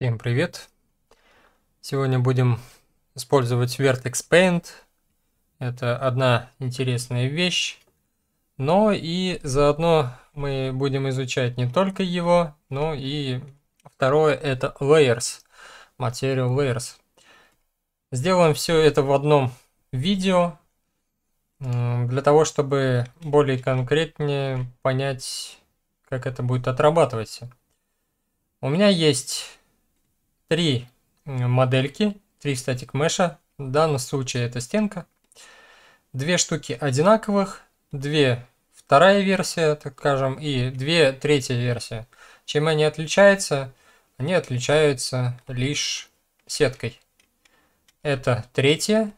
Всем привет! Сегодня будем использовать Vertex Paint. Это одна интересная вещь, но и заодно мы будем изучать не только его, но и второе это Layers, Material Layers. Сделаем все это в одном видео, для того, чтобы более конкретнее понять, как это будет отрабатываться. У меня есть три модельки, три статик меша. В данном случае это стенка. Две штуки одинаковых, две вторая версия, так скажем, и две третья версия. Чем они отличаются? Они отличаются лишь сеткой. Это третья,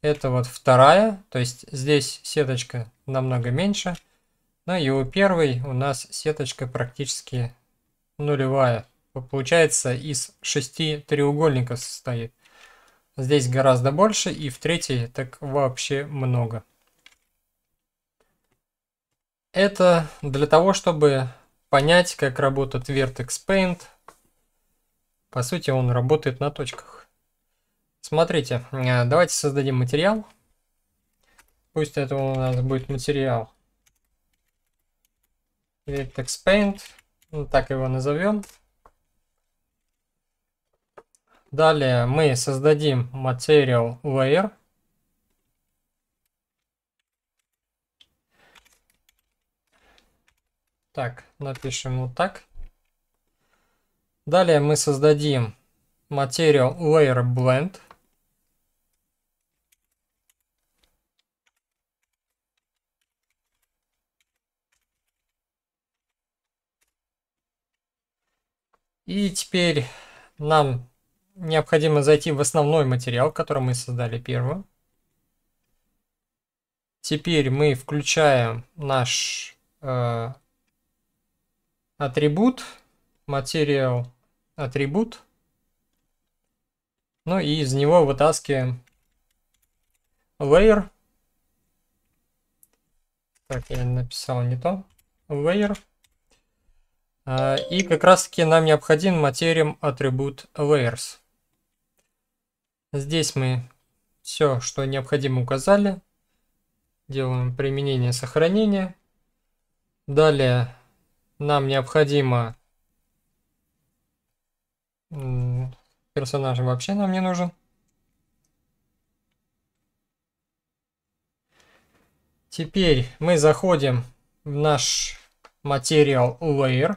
это вот вторая, то есть здесь сеточка намного меньше. Ну и у первой у нас сеточка практически нулевая, получается из шести треугольников состоит. Здесь гораздо больше, и в третьей так вообще много. Это для того, чтобы понять, как работает Vertex Paint. По сути, он работает на точках. Смотрите, э, давайте создадим материал. Пусть это у нас будет материал Vertex Paint. Ну, так его назовем. Далее мы создадим Material Layer. Так, напишем вот так. Далее мы создадим Material Layer Blend. И теперь нам необходимо зайти в основной материал, который мы создали первым. Теперь мы включаем наш э, атрибут, материал атрибут. Ну и из него вытаскиваем layer. Так, я написал не то. Layer. А, и как раз таки нам необходим материал атрибут layers. Здесь мы все, что необходимо указали. Делаем применение сохранения. Далее нам необходимо... Персонаж вообще нам не нужен. Теперь мы заходим в наш материал Layer.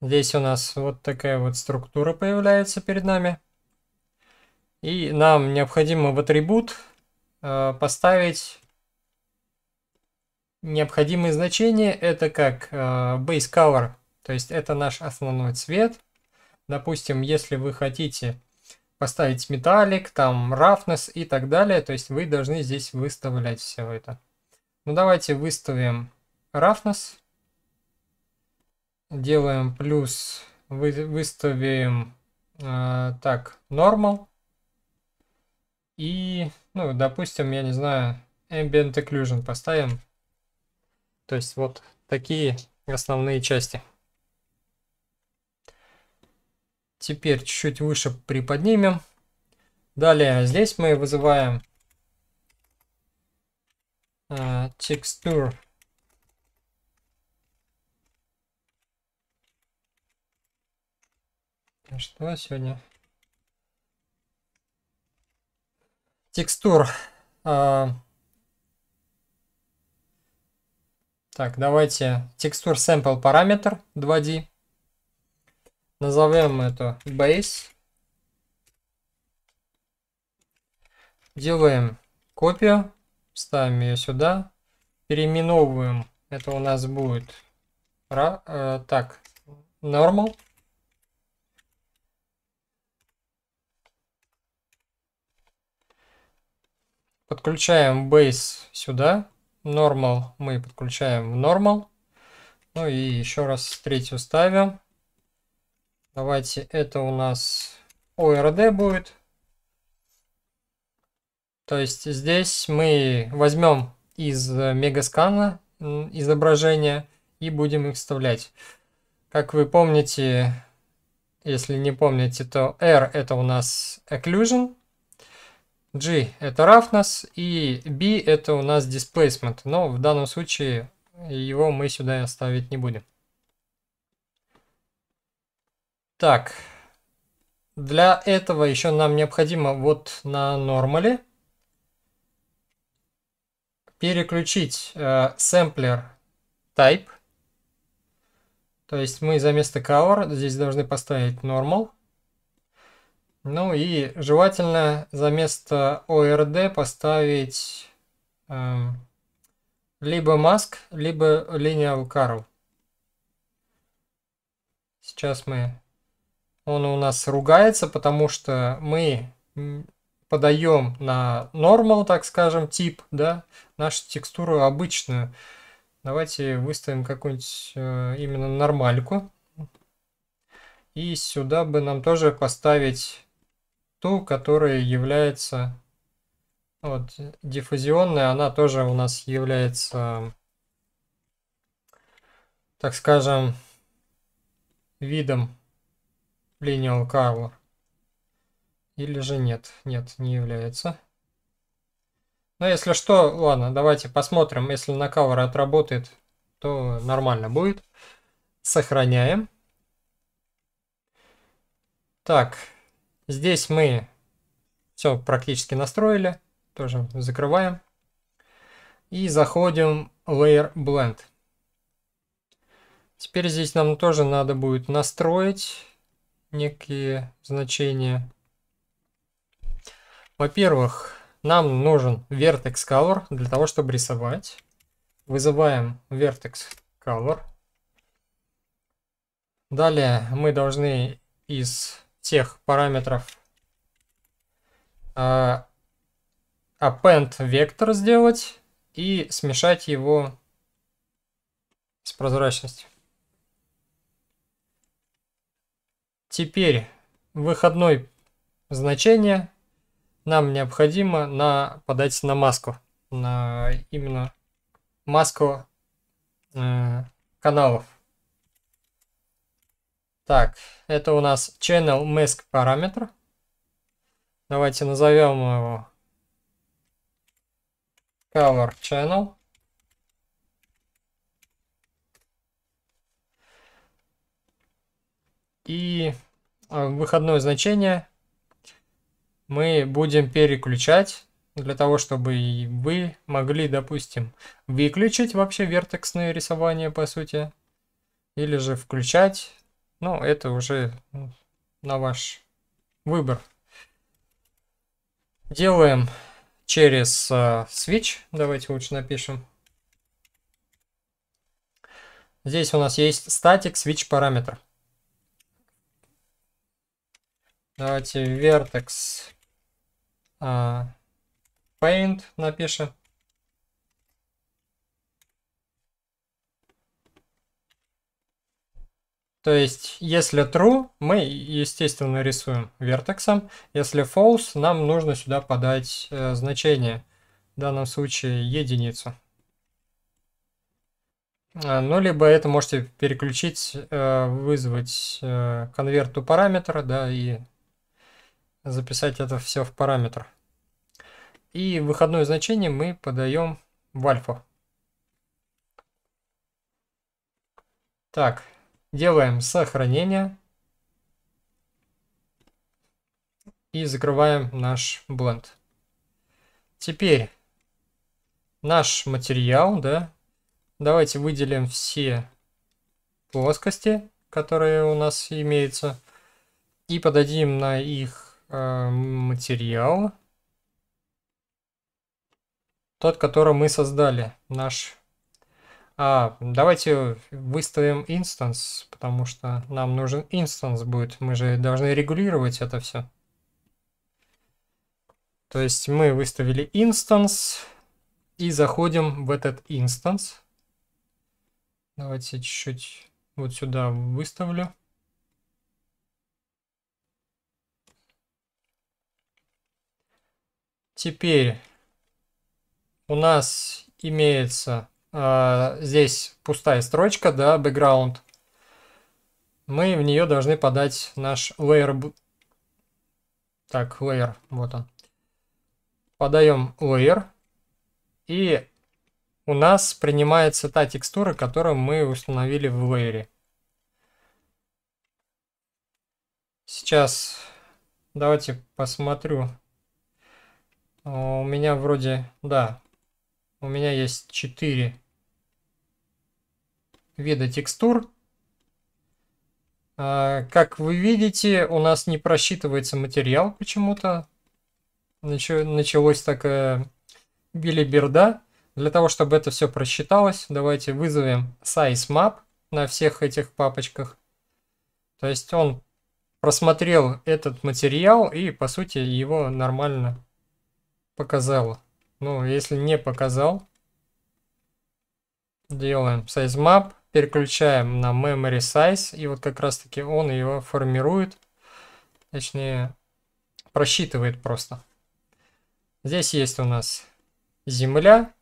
Здесь у нас вот такая вот структура появляется перед нами. И нам необходимо в атрибут э, поставить необходимые значения. Это как э, base color, то есть это наш основной цвет. Допустим, если вы хотите поставить металлик, там roughness и так далее, то есть вы должны здесь выставлять все это. Ну давайте выставим roughness. Делаем плюс, вы, выставим э, так, normal. И, ну, допустим, я не знаю, Ambient Occlusion поставим. То есть вот такие основные части. Теперь чуть-чуть выше приподнимем. Далее здесь мы вызываем э, текстур. Что сегодня? текстур. А, так, давайте текстур sample параметр 2D. Назовем это base. Делаем копию, ставим ее сюда, переименовываем. Это у нас будет э, так, normal. Подключаем Base сюда. Normal мы подключаем в Normal. Ну и еще раз третью ставим. Давайте это у нас ORD будет. То есть здесь мы возьмем из э, мегаскана изображение и будем их вставлять. Как вы помните, если не помните, то R это у нас occlusion, G это roughness и B это у нас displacement, но в данном случае его мы сюда оставить не будем. Так, для этого еще нам необходимо вот на нормале переключить э, sampler type. То есть мы за место color здесь должны поставить normal. Ну и желательно за место ORD поставить э, либо маск, либо lineal curl. Сейчас мы... Он у нас ругается, потому что мы подаем на normal, так скажем, тип, да, нашу текстуру обычную. Давайте выставим какую-нибудь э, именно нормальку. И сюда бы нам тоже поставить ту, которая является... Ну вот, диффузионная, она тоже у нас является, так скажем, видом lineal color. А Или же нет? Нет, не является. Но ну, если что, ладно, давайте посмотрим. Если на cover отработает, то нормально будет. Сохраняем. Так, Здесь мы все практически настроили. Тоже закрываем. И заходим в Layer Blend. Теперь здесь нам тоже надо будет настроить некие значения. Во-первых, нам нужен Vertex Color для того, чтобы рисовать. Вызываем Vertex Color. Далее мы должны из тех параметров а, append вектор сделать и смешать его с прозрачностью. Теперь выходной значение нам необходимо на, подать на маску. На именно маску э, каналов. Так, это у нас channel mask параметр. Давайте назовем его cover channel. И э, выходное значение мы будем переключать для того, чтобы вы могли, допустим, выключить вообще вертексное рисование, по сути, или же включать но ну, это уже ну, на ваш выбор. Делаем через э, switch. Давайте лучше напишем. Здесь у нас есть static switch параметр. Давайте vertex э, paint напишем. То есть, если true, мы, естественно, рисуем вертексом. Если false, нам нужно сюда подать э, значение. В данном случае единицу. А, ну, либо это можете переключить, э, вызвать э, конверт у параметра, да, и записать это все в параметр. И выходное значение мы подаем в альфа. Так, Делаем сохранение. И закрываем наш бленд. Теперь наш материал, да. Давайте выделим все плоскости, которые у нас имеются. И подадим на их э, материал. Тот, который мы создали, наш а, давайте выставим инстанс, потому что нам нужен инстанс будет. Мы же должны регулировать это все. То есть мы выставили инстанс и заходим в этот инстанс. Давайте чуть-чуть вот сюда выставлю. Теперь у нас имеется а, здесь пустая строчка, да, background. Мы в нее должны подать наш layer. Так, layer, вот он. Подаем layer. И у нас принимается та текстура, которую мы установили в layer. Сейчас давайте посмотрю. Э, у меня вроде, да, у меня есть 4 вида текстур. А, как вы видите, у нас не просчитывается материал почему-то. Началось такая билиберда. Для того, чтобы это все просчиталось, давайте вызовем size map на всех этих папочках. То есть он просмотрел этот материал и, по сути, его нормально показал. Ну, если не показал, делаем size map, переключаем на memory size, и вот как раз таки он его формирует, точнее, просчитывает просто. Здесь есть у нас земля.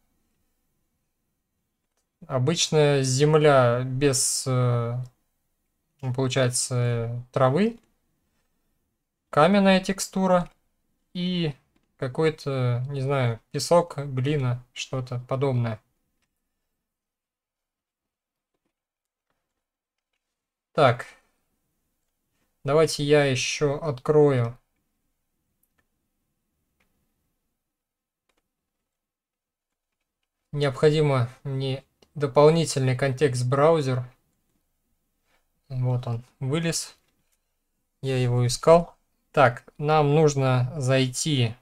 Обычная земля без, э, ну, получается, травы. Каменная текстура. И какой-то, не знаю, песок, глина, что-то подобное. Так, давайте я еще открою. Необходимо мне дополнительный контекст браузер. Вот он вылез. Я его искал. Так, нам нужно зайти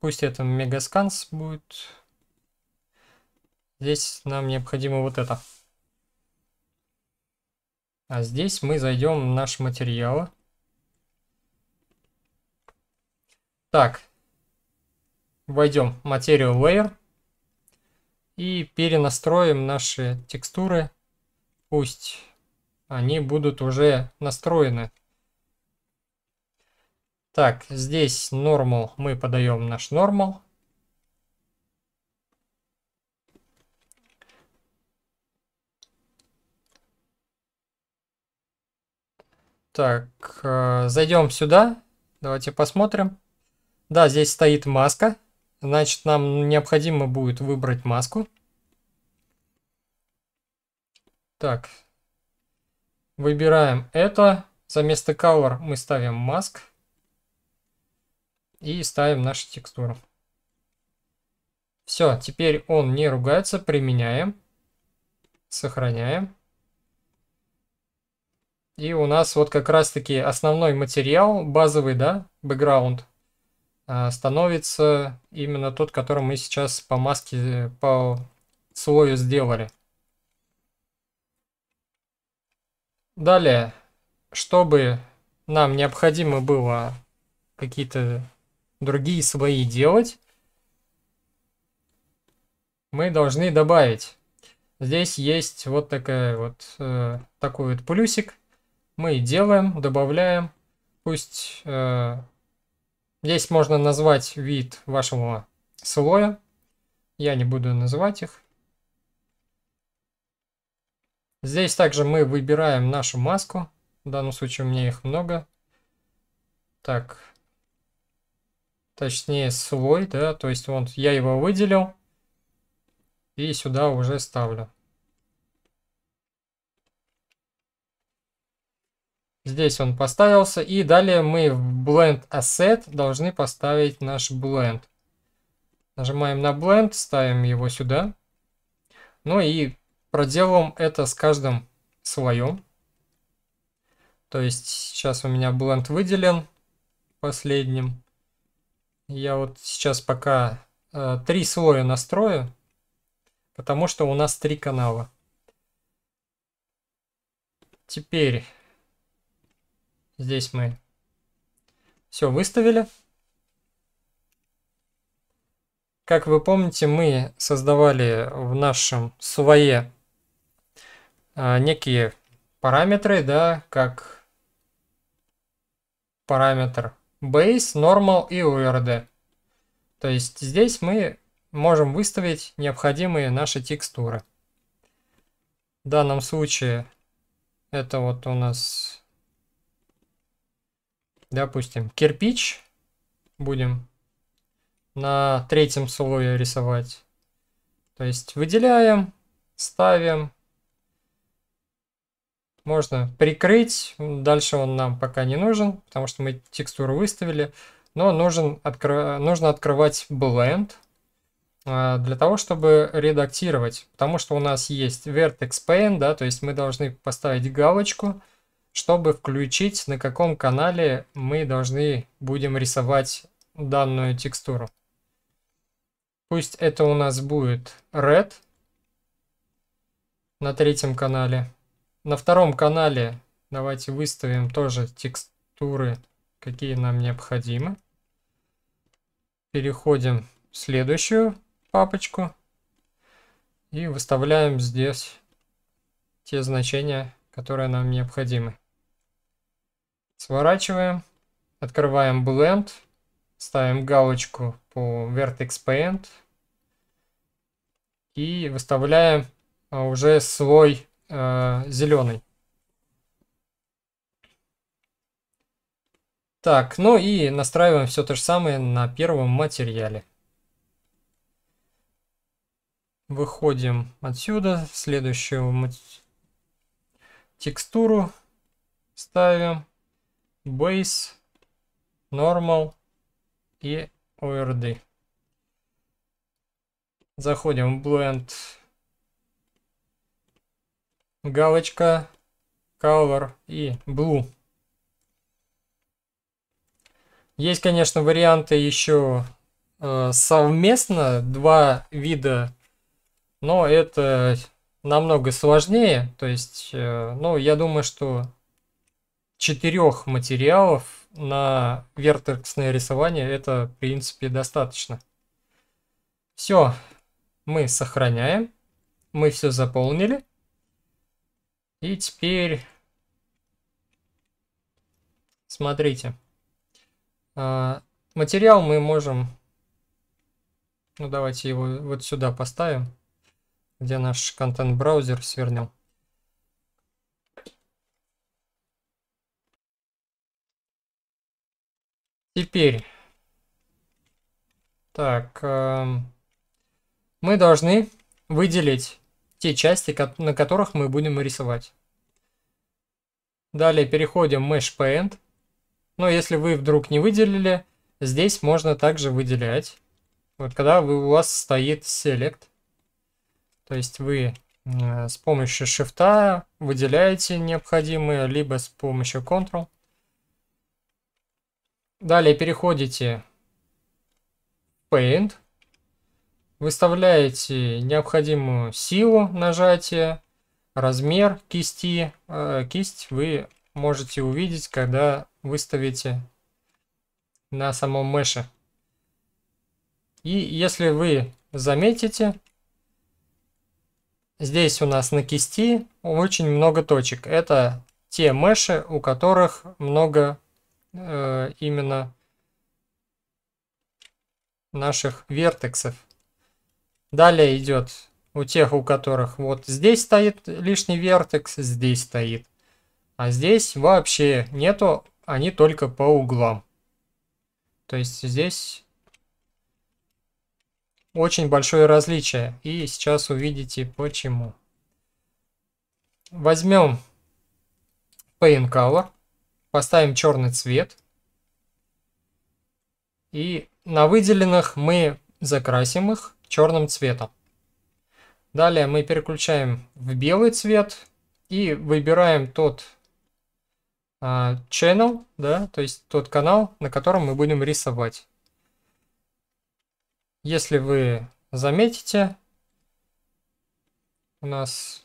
Пусть это мегасканс будет. Здесь нам необходимо вот это. А здесь мы зайдем в наш материал. Так. Войдем в Material Layer. И перенастроим наши текстуры. Пусть они будут уже настроены так, здесь нормал, мы подаем наш нормал. Так, э, зайдем сюда. Давайте посмотрим. Да, здесь стоит маска. Значит, нам необходимо будет выбрать маску. Так. Выбираем это. За место color мы ставим mask и ставим нашу текстуру. Все, теперь он не ругается, применяем, сохраняем. И у нас вот как раз-таки основной материал, базовый, да, бэкграунд, а, становится именно тот, который мы сейчас по маске, по слою сделали. Далее, чтобы нам необходимо было какие-то другие свои делать, мы должны добавить. Здесь есть вот такая вот э, такой вот плюсик. Мы делаем, добавляем. Пусть э, здесь можно назвать вид вашего слоя. Я не буду называть их. Здесь также мы выбираем нашу маску. В данном случае у меня их много. Так, точнее слой, да, то есть вот я его выделил и сюда уже ставлю. Здесь он поставился. И далее мы в Blend Asset должны поставить наш Blend. Нажимаем на Blend, ставим его сюда. Ну и проделываем это с каждым слоем. То есть сейчас у меня Blend выделен последним. Я вот сейчас пока э, три слоя настрою, потому что у нас три канала. Теперь здесь мы все выставили. Как вы помните, мы создавали в нашем слое э, некие параметры, да, как параметр base, normal и urd. То есть здесь мы можем выставить необходимые наши текстуры. В данном случае это вот у нас, допустим, кирпич будем на третьем слое рисовать. То есть выделяем, ставим, можно прикрыть, дальше он нам пока не нужен, потому что мы текстуру выставили, но нужен откро... нужно открывать Blend а, для того, чтобы редактировать, потому что у нас есть Vertex Pane, да, то есть мы должны поставить галочку, чтобы включить, на каком канале мы должны будем рисовать данную текстуру. Пусть это у нас будет Red на третьем канале. На втором канале давайте выставим тоже текстуры, какие нам необходимы. Переходим в следующую папочку и выставляем здесь те значения, которые нам необходимы. Сворачиваем, открываем Blend, ставим галочку по Vertex Paint и выставляем а, уже слой э, зеленый. Так, ну и настраиваем все то же самое на первом материале. Выходим отсюда, следующую текстуру ставим, base, normal и ORD. Заходим в blend галочка color и blue. Есть, конечно, варианты еще э, совместно, два вида, но это намного сложнее. То есть, э, ну, я думаю, что четырех материалов на вертексное рисование это, в принципе, достаточно. Все, мы сохраняем, мы все заполнили. И теперь, смотрите, а, материал мы можем, ну давайте его вот сюда поставим, где наш контент-браузер свернем. Теперь, так, а, мы должны выделить те части, на которых мы будем рисовать. Далее переходим в Mesh Paint. Но если вы вдруг не выделили, здесь можно также выделять. Вот когда вы, у вас стоит Select, то есть вы э, с помощью Shift выделяете необходимые, либо с помощью Ctrl. Далее переходите в Paint. Выставляете необходимую силу нажатия, размер кисти. Э, кисть вы можете увидеть, когда выставите на самом мыше. И если вы заметите, здесь у нас на кисти очень много точек. Это те мыши, у которых много э, именно наших вертексов. Далее идет у тех, у которых вот здесь стоит лишний вертекс, здесь стоит. А здесь вообще нету, они только по углам. То есть здесь очень большое различие. И сейчас увидите почему. Возьмем Paint Color, поставим черный цвет. И на выделенных мы закрасим их черным цветом. Далее мы переключаем в белый цвет и выбираем тот э, channel, да, то есть тот канал, на котором мы будем рисовать. Если вы заметите, у нас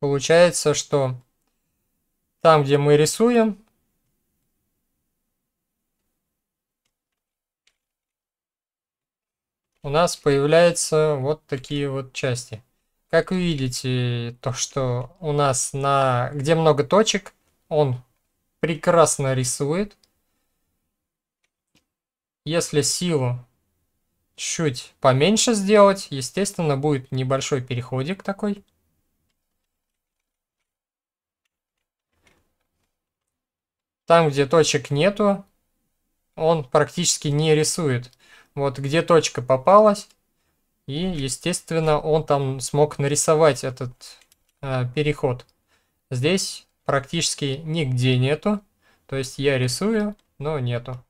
получается, что там, где мы рисуем, у нас появляются вот такие вот части. Как вы видите, то, что у нас на... где много точек, он прекрасно рисует. Если силу чуть поменьше сделать, естественно, будет небольшой переходик такой. Там, где точек нету, он практически не рисует. Вот где точка попалась. И, естественно, он там смог нарисовать этот э, переход. Здесь практически нигде нету. То есть я рисую, но нету.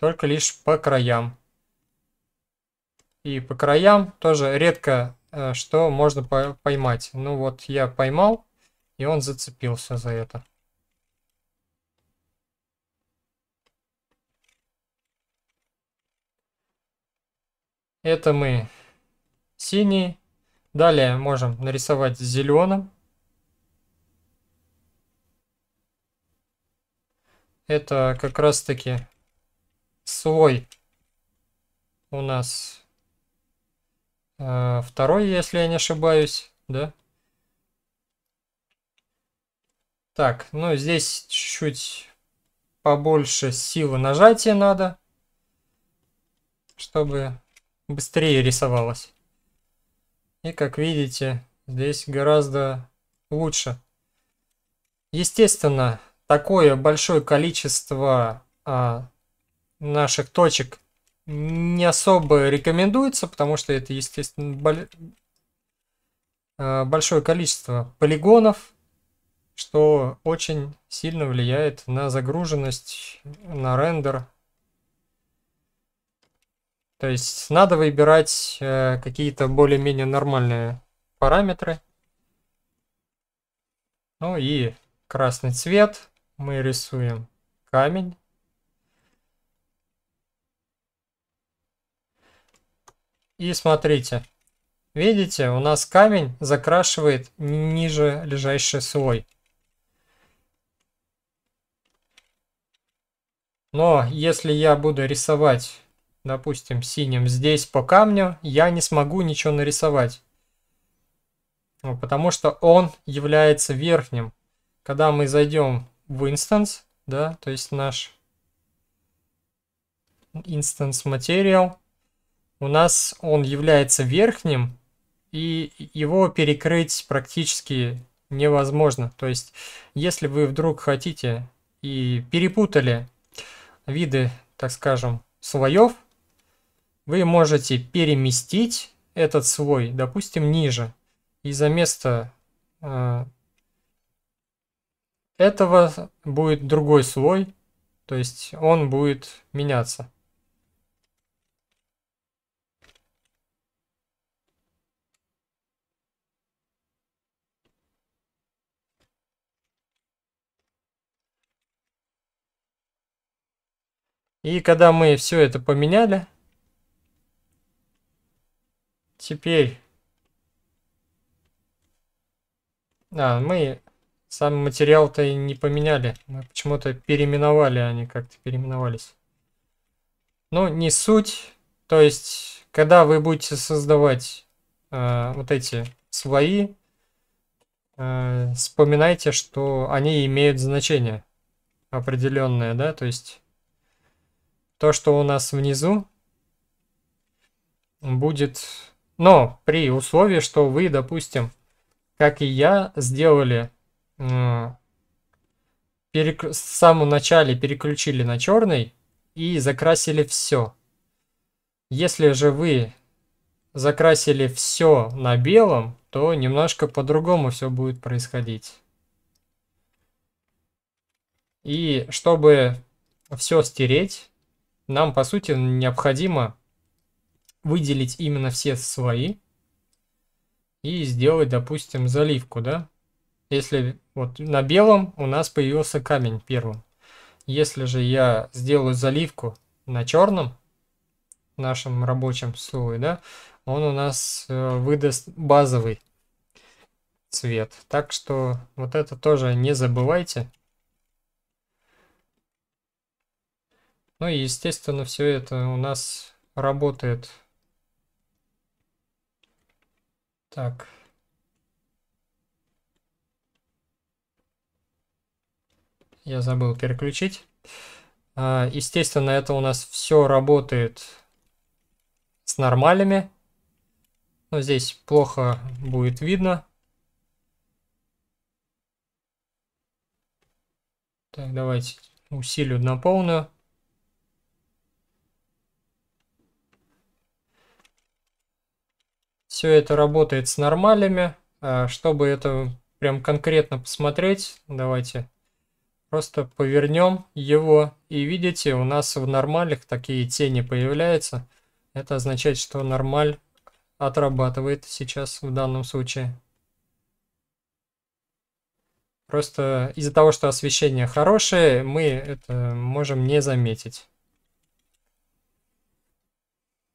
Только лишь по краям. И по краям тоже редко э, что можно по поймать. Ну вот я поймал, и он зацепился за это. Это мы синий. Далее можем нарисовать зеленым. Это как раз таки слой у нас э, второй, если я не ошибаюсь, да? Так, ну здесь чуть-чуть побольше силы нажатия надо, чтобы быстрее рисовалось. И как видите, здесь гораздо лучше. Естественно, такое большое количество а, наших точек не особо рекомендуется, потому что это, естественно, боль... а, большое количество полигонов, что очень сильно влияет на загруженность, на рендер то есть надо выбирать э, какие-то более-менее нормальные параметры. Ну и красный цвет мы рисуем камень. И смотрите, видите, у нас камень закрашивает ниже лежащий слой. Но если я буду рисовать допустим, синим здесь по камню, я не смогу ничего нарисовать. Ну, потому что он является верхним. Когда мы зайдем в инстанс, да, то есть наш instance material, у нас он является верхним, и его перекрыть практически невозможно. То есть, если вы вдруг хотите и перепутали виды, так скажем, слоев, вы можете переместить этот слой, допустим, ниже. И за место э, этого будет другой слой, то есть он будет меняться. И когда мы все это поменяли, Теперь а, мы сам материал-то и не поменяли. Мы почему-то переименовали, они а как-то переименовались. Ну, не суть. То есть, когда вы будете создавать э, вот эти слои, э, вспоминайте, что они имеют значение определенное, да, то есть то, что у нас внизу, будет но при условии, что вы, допустим, как и я, сделали э, перек... в самом начале переключили на черный и закрасили все. Если же вы закрасили все на белом, то немножко по-другому все будет происходить. И чтобы все стереть, нам по сути необходимо выделить именно все свои и сделать, допустим, заливку, да? Если вот на белом у нас появился камень первым. Если же я сделаю заливку на черном, нашем рабочем слое, да, он у нас э, выдаст базовый цвет. Так что вот это тоже не забывайте. Ну и, естественно, все это у нас работает Так. Я забыл переключить. А, естественно, это у нас все работает с нормалями. Но ну, здесь плохо будет видно. Так, давайте усилю на полную. Все это работает с нормалями. А, чтобы это прям конкретно посмотреть, давайте просто повернем его. И видите, у нас в нормалях такие тени появляются. Это означает, что нормаль отрабатывает сейчас в данном случае. Просто из-за того, что освещение хорошее, мы это можем не заметить.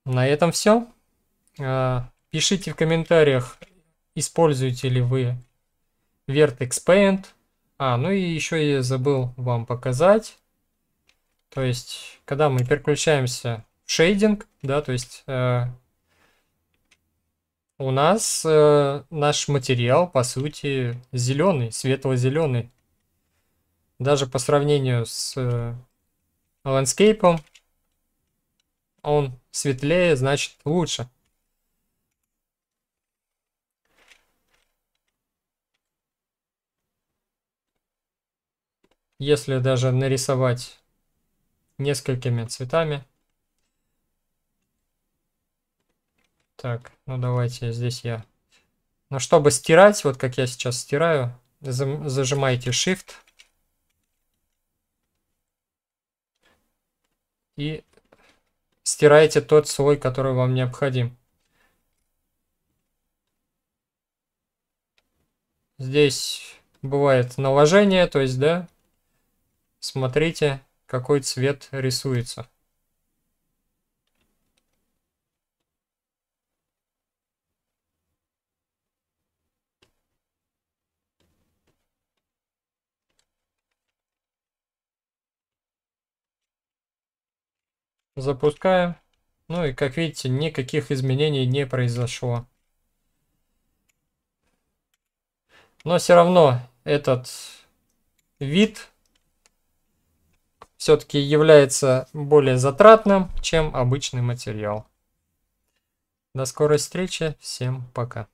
На этом все. А, Пишите в комментариях, используете ли вы Vertex Paint. А, ну и еще я забыл вам показать. То есть, когда мы переключаемся в шейдинг, да, то есть э, у нас э, наш материал, по сути, зеленый, светло-зеленый. Даже по сравнению с э, ландскейпом, он светлее, значит лучше. Если даже нарисовать несколькими цветами. Так, ну давайте здесь я. Но ну, чтобы стирать, вот как я сейчас стираю, зажимаете Shift. И стираете тот слой, который вам необходим. Здесь бывает наложение, то есть, да, Смотрите, какой цвет рисуется. Запускаем. Ну и как видите, никаких изменений не произошло. Но все равно этот вид все-таки является более затратным, чем обычный материал. До скорой встречи, всем пока.